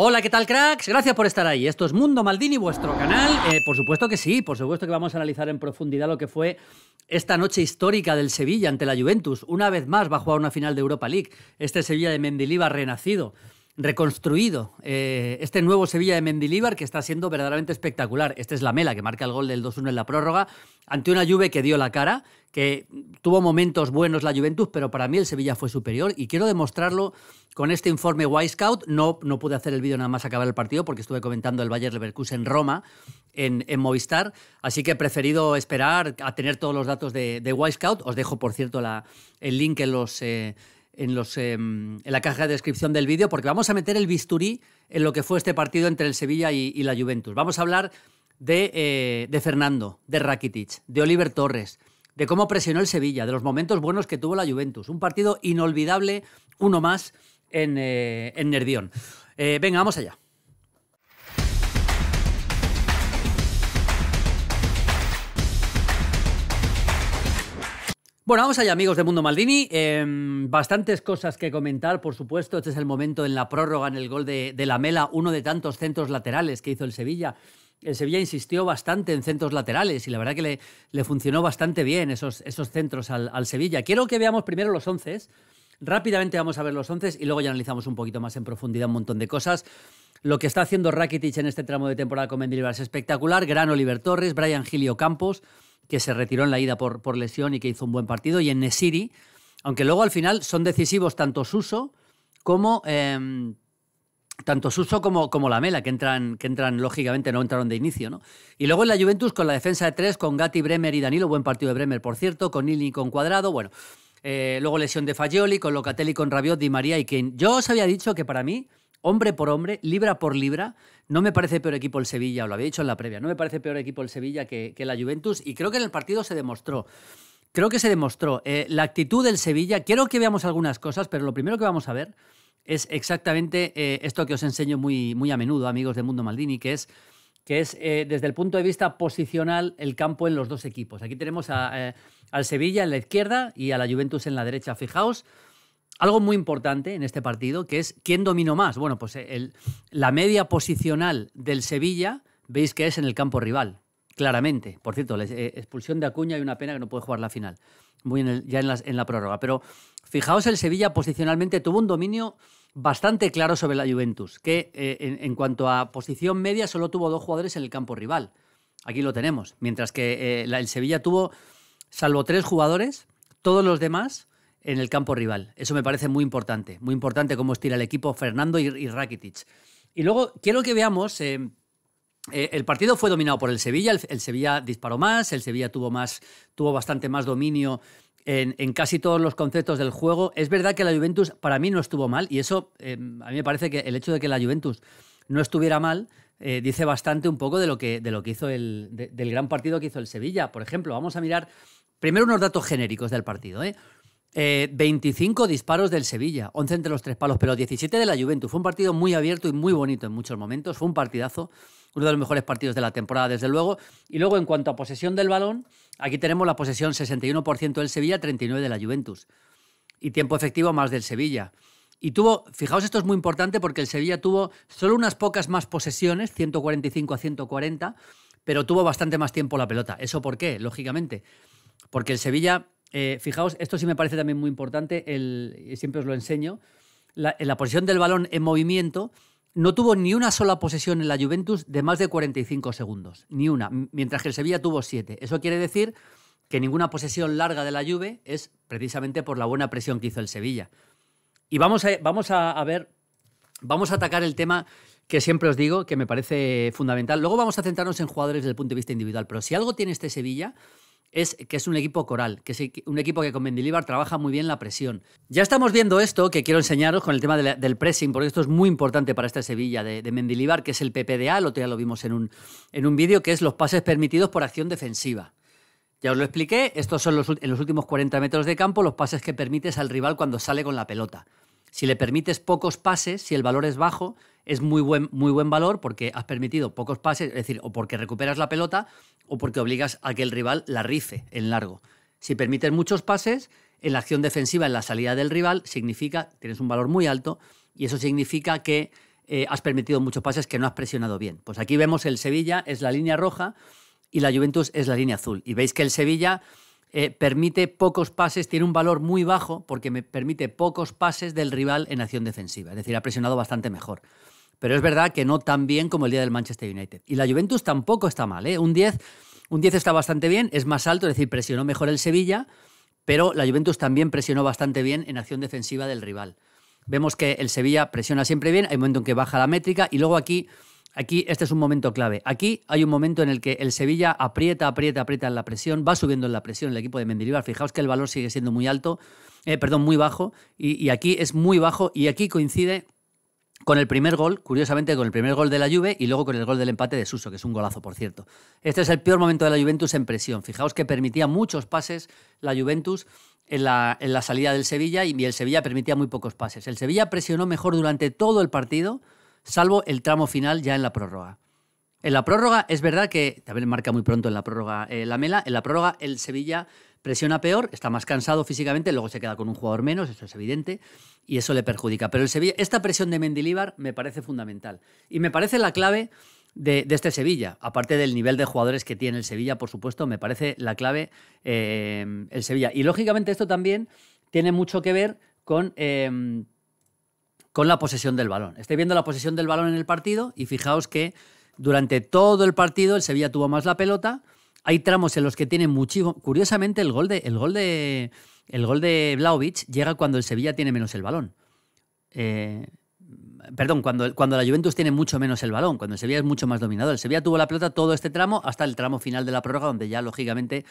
Hola, ¿qué tal, cracks? Gracias por estar ahí. Esto es Mundo Maldini, vuestro canal. Eh, por supuesto que sí, por supuesto que vamos a analizar en profundidad lo que fue esta noche histórica del Sevilla ante la Juventus. Una vez más va a jugar una final de Europa League. Este Sevilla de Mendilibar renacido, reconstruido. Eh, este nuevo Sevilla de Mendilibar que está siendo verdaderamente espectacular. Este es la Mela que marca el gol del 2-1 en la prórroga ante una Juve que dio la cara, tuvo momentos buenos la Juventus, pero para mí el Sevilla fue superior y quiero demostrarlo con este informe Scout. No, no pude hacer el vídeo nada más acabar el partido porque estuve comentando el Bayer Leverkusen en Roma en, Movistar, así que he preferido esperar a tener todos los datos de, de Scout. Os dejo, por cierto, el link eh, em, en la caja de descripción del vídeo, porque vamos a meter el bisturí en lo que fue este partido entre el Sevilla y, la Juventus. Vamos a hablar de, eh, de Fernando, de Rakitic, de Oliver Torres, de cómo presionó el Sevilla, de los momentos buenos que tuvo la Juventus. Un partido inolvidable, uno más en, eh, Nervión. Eh, venga, vamos allá. Bueno, vamos allá, amigos de Mundo Maldini. Em, bastantes cosas que comentar, por supuesto. Este es el momento en la prórroga, en el gol de, de Lamela, uno de tantos centros laterales que hizo el Sevilla el Sevilla insistió bastante en centros laterales y la verdad que le, funcionó bastante bien esos, esos centros al, Sevilla. Quiero que veamos primero los once. Rápidamente vamos a ver los once y luego ya analizamos un poquito más en profundidad un montón de cosas. Lo que está haciendo Rakitic en este tramo de temporada con Mendilibar es espectacular. Gran Oliver Torres, Brian Gilio Campos, que se retiró en la ida por, lesión y que hizo un buen partido, y en Nesiri, aunque luego al final son decisivos tanto Suso como... Em, tanto Suso como, como Mela, que entran, que entran lógicamente, no entraron de inicio. ¿no? Y luego en la Juventus con la defensa de tres, con Gatti, Bremer y Danilo, buen partido de Bremer, por cierto, con Nili con Cuadrado, bueno. Eh, luego lesión de Fagioli, con Locatelli, con Rabiot, Di María y Kane. Yo os había dicho que para mí, hombre por hombre, libra por libra, no me parece peor equipo el Sevilla, lo había dicho en la previa, no me parece peor equipo el Sevilla que, que la Juventus y creo que en el partido se demostró. Creo que se demostró eh, la actitud del Sevilla. Quiero que veamos algunas cosas, pero lo primero que vamos a ver es exactamente eh, esto que os enseño muy, muy a menudo, amigos de Mundo Maldini, que es eh, desde el punto de vista posicional el campo en los dos equipos. Aquí tenemos eh, al Sevilla en la izquierda y a la Juventus en la derecha. Fijaos, algo muy importante en este partido, que es quién dominó más. Bueno, pues la media posicional del Sevilla, veis que es en el campo rival, claramente. Por cierto, la expulsión de Acuña y una pena que no puede jugar la final, muy ya en, en la prórroga. Pero fijaos, el Sevilla posicionalmente tuvo un dominio bastante claro sobre la Juventus, que eh, en, cuanto a posición media solo tuvo dos jugadores en el campo rival. Aquí lo tenemos. Mientras que eh, el Sevilla tuvo, salvo tres jugadores, todos los demás en el campo rival. Eso me parece muy importante. Muy importante cómo estira el equipo Fernando y, Rakitic. Y luego quiero que veamos... Eh, el partido fue dominado por el Sevilla, el, el Sevilla disparó más, el Sevilla tuvo más, tuvo bastante más dominio en, casi todos los conceptos del juego. Es verdad que la Juventus para mí no estuvo mal y eso eh, a mí me parece que el hecho de que la Juventus no estuviera mal eh, dice bastante un poco de lo que, de lo que hizo el, del gran partido que hizo el Sevilla. Por ejemplo, vamos a mirar primero unos datos genéricos del partido. ¿eh? 25 eh, disparos del Sevilla, 11 entre los tres palos, pero 17 de la Juventus. Fue un partido muy abierto y muy bonito en muchos momentos. Fue un partidazo, uno de los mejores partidos de la temporada, desde luego. Y luego, en cuanto a posesión del balón, Aquí tenemos la posesión 61% del Sevilla, 39% de la Juventus. Y tiempo efectivo más del Sevilla. Y tuvo, fijaos, esto es muy importante porque el Sevilla tuvo solo unas pocas más posesiones, 145 a 140, pero tuvo bastante más tiempo la pelota. ¿Eso por qué? Lógicamente. Porque el Sevilla, eh, fijaos, esto sí me parece también muy importante, el, siempre os lo enseño, la posición del balón en movimiento, no tuvo ni una sola posesión en la Juventus de más de 45 segundos, ni una, mientras que el Sevilla tuvo siete. Eso quiere decir que ninguna posesión larga de la Juve es precisamente por la buena presión que hizo el Sevilla. Y vamos a, vamos a ver, vamos a atacar el tema que siempre os digo, que me parece fundamental. Luego vamos a centrarnos en jugadores desde el punto de vista individual, pero si algo tiene este Sevilla es que es un equipo coral, que es un equipo que con Mendilibar trabaja muy bien la presión. Ya estamos viendo esto que quiero enseñaros con el tema del pressing, porque esto es muy importante para esta Sevilla de, Mendilibar, que es el PPDA, lo otro ya lo vimos en un, en un vídeo, que es los pases permitidos por acción defensiva. Ya os lo expliqué, estos son en los últimos 40 metros de campo los pases que permites al rival cuando sale con la pelota. Si le permites pocos pases, si el valor es bajo, es muy buen, muy buen valor porque has permitido pocos pases, es decir, o porque recuperas la pelota o porque obligas a que el rival la rife en largo. Si permites muchos pases, en la acción defensiva, en la salida del rival, significa, tienes un valor muy alto y eso significa que eh, has permitido muchos pases que no has presionado bien. Pues aquí vemos el Sevilla es la línea roja y la Juventus es la línea azul. Y veis que el Sevilla eh, permite pocos pases, tiene un valor muy bajo porque me permite pocos pases del rival en acción defensiva. Es decir, ha presionado bastante mejor. Pero es verdad que no tan bien como el día del Manchester United. Y la Juventus tampoco está mal, ¿eh? Un 10, un 10 está bastante bien, es más alto, es decir, presionó mejor el Sevilla, pero la Juventus también presionó bastante bien en acción defensiva del rival. Vemos que el Sevilla presiona siempre bien, hay un momento en que baja la métrica y luego aquí Aquí este es un momento clave. Aquí hay un momento en el que el Sevilla aprieta, aprieta, aprieta en la presión, va subiendo en la presión el equipo de Mendilibar. Fijaos que el valor sigue siendo muy alto, eh, perdón, muy bajo, y, aquí es muy bajo y aquí coincide con el primer gol, curiosamente con el primer gol de la Juve y luego con el gol del empate de Suso, que es un golazo, por cierto. Este es el peor momento de la Juventus en presión. Fijaos que permitía muchos pases la Juventus en la, en la salida del Sevilla y el Sevilla permitía muy pocos pases. El Sevilla presionó mejor durante todo el partido, salvo el tramo final ya en la prórroga. En la prórroga es verdad que también marca muy pronto en la prórroga eh, la Mela. En la prórroga el Sevilla presiona peor, está más cansado físicamente, luego se queda con un jugador menos, eso es evidente, y eso le perjudica. Pero el Sevilla, esta presión de Mendilíbar me parece fundamental y me parece la clave de, este Sevilla, aparte del nivel de jugadores que tiene el Sevilla, por supuesto, me parece la clave eh, el Sevilla. Y lógicamente esto también tiene mucho que ver con... Eh, con la posesión del balón. Estoy viendo la posesión del balón en el partido y fijaos que durante todo el partido el Sevilla tuvo más la pelota. Hay tramos en los que tiene muchísimo. Curiosamente, el gol de, el gol de, el gol de Blaovic llega cuando el Sevilla tiene menos el balón. Eh, perdón, cuando, cuando la Juventus tiene mucho menos el balón, cuando el Sevilla es mucho más dominado. El Sevilla tuvo la pelota todo este tramo hasta el tramo final de la prórroga, donde ya, lógicamente,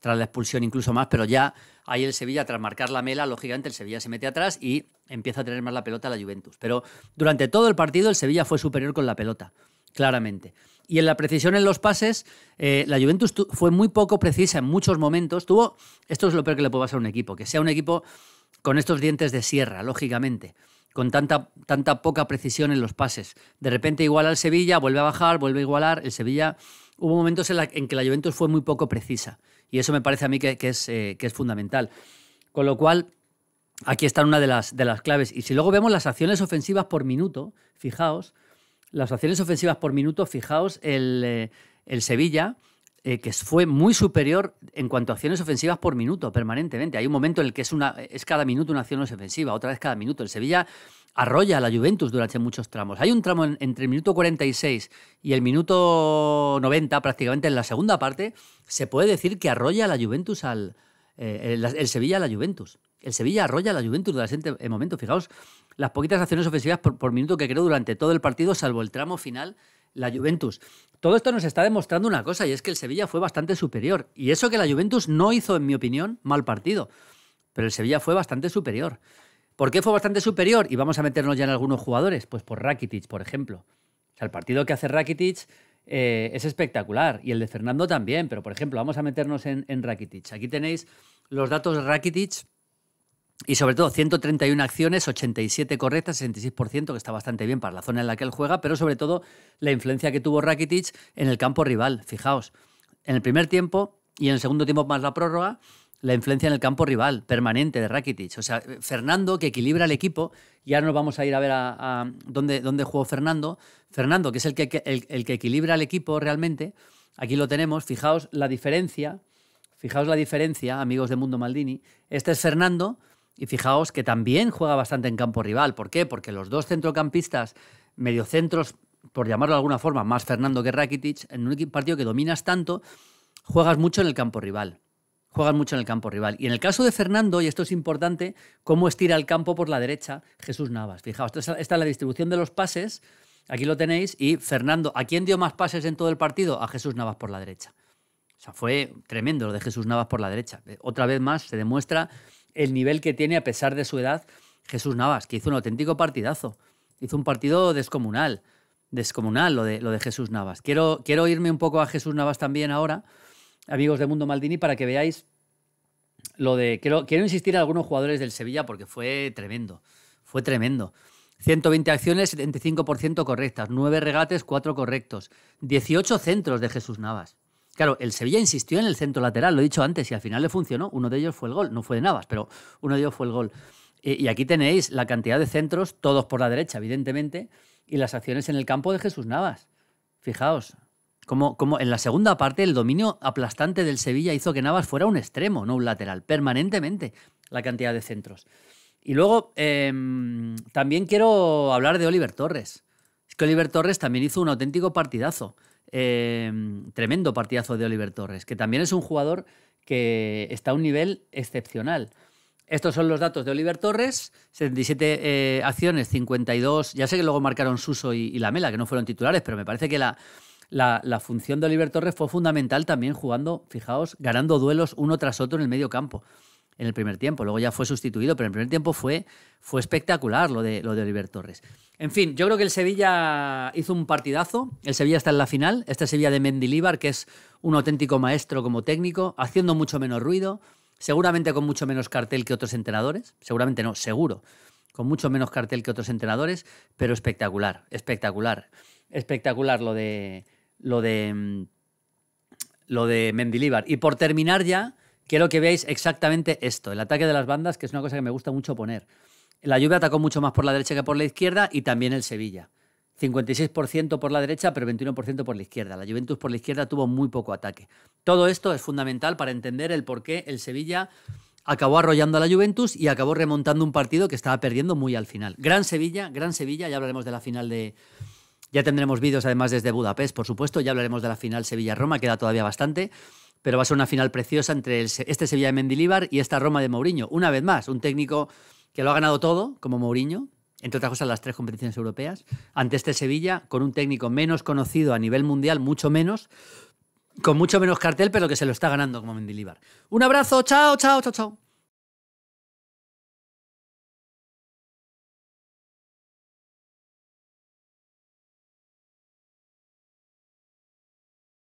tras la expulsión incluso más, pero ya ahí el Sevilla, tras marcar la mela, lógicamente el Sevilla se mete atrás y empieza a tener más la pelota la Juventus. Pero durante todo el partido el Sevilla fue superior con la pelota claramente. Y en la precisión en los pases, eh, la Juventus fue muy poco precisa en muchos momentos. Tuvo, esto es lo peor que le puede pasar a un equipo, que sea un equipo con estos dientes de sierra, lógicamente, con tanta, tanta poca precisión en los pases. De repente iguala al Sevilla, vuelve a bajar, vuelve a igualar. El Sevilla hubo momentos en, que la Juventus fue muy poco precisa. Y eso me parece a mí que, es, eh, que es fundamental. Con lo cual, aquí está una de las, de las claves. Y si luego vemos las acciones ofensivas por minuto, fijaos, las acciones ofensivas por minuto, fijaos, el, eh, Sevilla, eh, que fue muy superior en cuanto a acciones ofensivas por minuto, permanentemente. Hay un momento en el que es, una, es cada minuto una acción ofensiva, otra vez cada minuto. El Sevilla arrolla a la Juventus durante muchos tramos. Hay un tramo entre el minuto 46 y el minuto 90, prácticamente en la segunda parte, se puede decir que arrolla la Juventus al. Eh, el Sevilla a la Juventus el Sevilla arrolla la Juventus durante el momento. Fijaos las poquitas acciones ofensivas por, minuto que creo durante todo el partido, salvo el tramo final, la Juventus. Todo esto nos está demostrando una cosa, y es que el Sevilla fue bastante superior. Y eso que la Juventus no hizo, en mi opinión, mal partido. Pero el Sevilla fue bastante superior. ¿Por qué fue bastante superior? Y vamos a meternos ya en algunos jugadores. Pues por Rakitic, por ejemplo. O sea, el partido que hace Rakitic eh, es espectacular. Y el de Fernando también. Pero, por ejemplo, vamos a meternos en, en Rakitic. Aquí tenéis los datos de Rakitic y sobre todo, 131 acciones, 87 correctas, 66%, que está bastante bien para la zona en la que él juega, pero sobre todo la influencia que tuvo Rakitic en el campo rival. Fijaos, en el primer tiempo y en el segundo tiempo más la prórroga, la influencia en el campo rival permanente de Rakitic. O sea, Fernando que equilibra el equipo, ya nos vamos a ir a ver a, dónde, dónde, jugó Fernando. Fernando, que es el que, que equilibra el equipo realmente, aquí lo tenemos, fijaos la diferencia, fijaos la diferencia, amigos de Mundo Maldini. Este es Fernando y fijaos que también juega bastante en campo rival. ¿Por qué? Porque los dos centrocampistas, mediocentros, por llamarlo de alguna forma, más Fernando que Rakitic, en un partido que dominas tanto, juegas mucho en el campo rival. Juegas mucho en el campo rival. Y en el caso de Fernando, y esto es importante, cómo estira el campo por la derecha Jesús Navas. Fijaos, esta es la distribución de los pases. Aquí lo tenéis. Y Fernando, ¿a quién dio más pases en todo el partido? A Jesús Navas por la derecha. O sea, fue tremendo lo de Jesús Navas por la derecha. Eh, otra vez más se demuestra el nivel que tiene a pesar de su edad Jesús Navas, que hizo un auténtico partidazo. Hizo un partido descomunal, descomunal lo de, lo de Jesús Navas. Quiero, quiero irme un poco a Jesús Navas también ahora, amigos de Mundo Maldini, para que veáis lo de... Quiero, quiero insistir en algunos jugadores del Sevilla porque fue tremendo, fue tremendo. 120 acciones, 75% correctas, 9 regates, 4 correctos, 18 centros de Jesús Navas. Claro, el Sevilla insistió en el centro lateral, lo he dicho antes, y al final le funcionó. Uno de ellos fue el gol, no fue de Navas, pero uno de ellos fue el gol. Y aquí tenéis la cantidad de centros, todos por la derecha, evidentemente, y las acciones en el campo de Jesús Navas. Fijaos, como, en la segunda parte el dominio aplastante del Sevilla hizo que Navas fuera un extremo, no un lateral, permanentemente la cantidad de centros. Y luego em, también quiero hablar de Oliver Torres. Es que Oliver Torres también hizo un auténtico partidazo. Em, tremendo partidazo de Oliver Torres, que también es un jugador que está a un nivel excepcional. Estos son los datos de Oliver Torres, 77 eh, acciones, 52, ya sé que luego marcaron Suso y, Lamela, que no fueron titulares, pero me parece que la, la, función de Oliver Torres fue fundamental también jugando, fijaos, ganando duelos uno tras otro en el medio campo en el primer tiempo. Luego ya fue sustituido, pero en el primer tiempo fue, fue espectacular lo de, lo de Oliver Torres. En fin, yo creo que el Sevilla hizo un partidazo. El Sevilla está en la final. Este Sevilla de Mendilíbar, que es un auténtico maestro como técnico, haciendo mucho menos ruido, seguramente con mucho menos cartel que otros entrenadores. Seguramente no, seguro. Con mucho menos cartel que otros entrenadores, pero espectacular, espectacular. Espectacular lo de. lo de. Mm, lo de Mendilíbar. Y por terminar ya quiero que veáis exactamente esto, el ataque de las bandas, que es una cosa que me gusta mucho poner. La lluvia atacó mucho más por la derecha que por la izquierda y también el Sevilla. 56% por la derecha, pero 21% por la izquierda. La Juventus por la izquierda tuvo muy poco ataque. Todo esto es fundamental para entender el por qué el Sevilla acabó arrollando a la Juventus y acabó remontando un partido que estaba perdiendo muy al final. Gran Sevilla, gran Sevilla, ya hablaremos de la final de... Ya tendremos vídeos además desde Budapest, por supuesto, ya hablaremos de la final Sevilla-Roma, queda todavía bastante pero va a ser una final preciosa entre este Sevilla de Mendilíbar y esta Roma de Mourinho. Una vez más, un técnico que lo ha ganado todo, como Mourinho, entre otras cosas las tres competiciones europeas, ante este Sevilla, con un técnico menos conocido a nivel mundial, mucho menos, con mucho menos cartel, pero que se lo está ganando como Mendilíbar. Un abrazo, chao, chao, chao, chao.